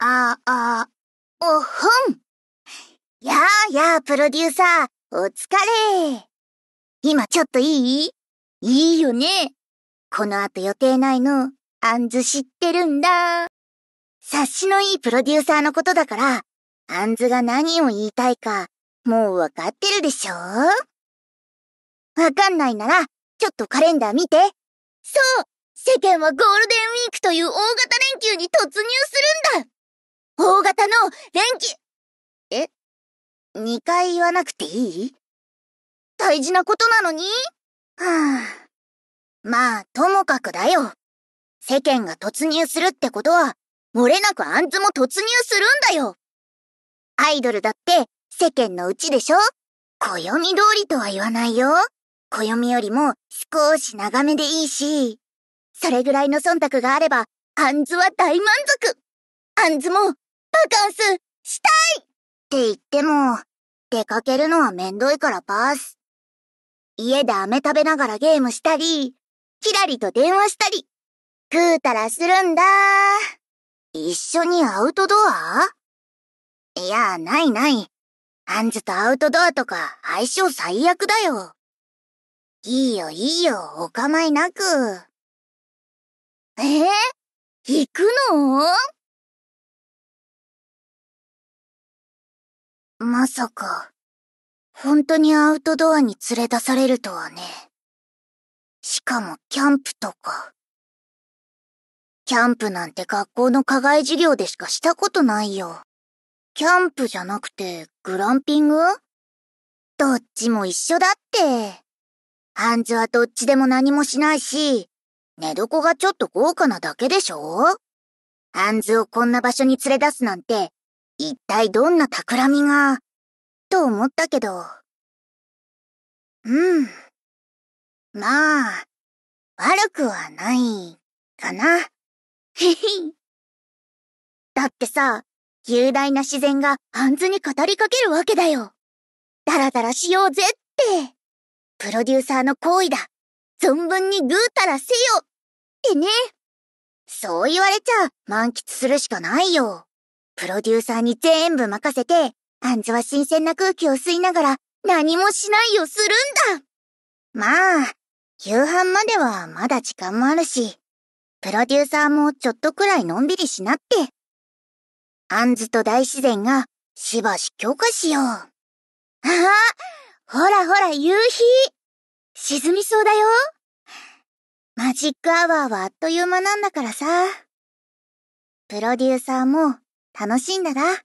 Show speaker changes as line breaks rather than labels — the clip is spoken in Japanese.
ああ、おほんやあやあ、プロデューサー、お疲れ今ちょっといいいいよね。この後予定内の、あんず知ってるんだ。察しのいいプロデューサーのことだから、あんずが何を言いたいか、もうわかってるでしょわかんないなら、ちょっとカレンダー見て。そう世間はゴールデンウィークという大型連休に
方の連気。え二回言わなくていい大事なことなのにはあ。
まあ、ともかくだよ。世間が突入するってことは、漏れなくあんずも突入するんだよアイドルだって世間のうちでしょ暦通りとは言わないよ。暦よりも少し長めでいいし、それぐらいの忖度があれば、あんずは大満足あんずもバカンスしたいって言っても、出かけるのはめんどいからパス。家で飴食べながらゲームしたり、キラリと電話したり、食うたらするんだ。一緒にアウトドアいや、ないない。アンズとアウトドアとか相性最悪だよ。いいよいいよ、お構い
なく。えー、行くのまさか、本当にアウトドアに連れ出されるとはね。しかもキャンプとか。キャンプなんて学校の課外授
業でしかしたことないよ。キャンプじゃなくてグランピングどっちも一緒だって。ハンズはどっちでも何もしないし、寝床がちょっと豪華なだけでしょハンズをこん
な場所に連れ出すなんて一体どんな企みが、と思ったけど。うん。まあ、悪くはない、かな。へへ。
だってさ、雄大な自然があンずに語りかけるわけだよ。ダラダラしようぜって。プロデューサーの行為だ。存分にぐうたらせよってね。そう言われちゃ満喫するしかないよ。プロデューサーに全部任せて、アンズは新鮮な空気を吸いながら何もしないをするんだまあ、夕飯まではまだ時間もあるし、プロデューサーもちょっとくらいのんびりしなって。アンズと大自然がしばし許可しよう。ああ、ほらほら夕日沈みそうだよ
マジックアワーはあっという間なんだからさ。プロデューサーも楽しんだら。ね。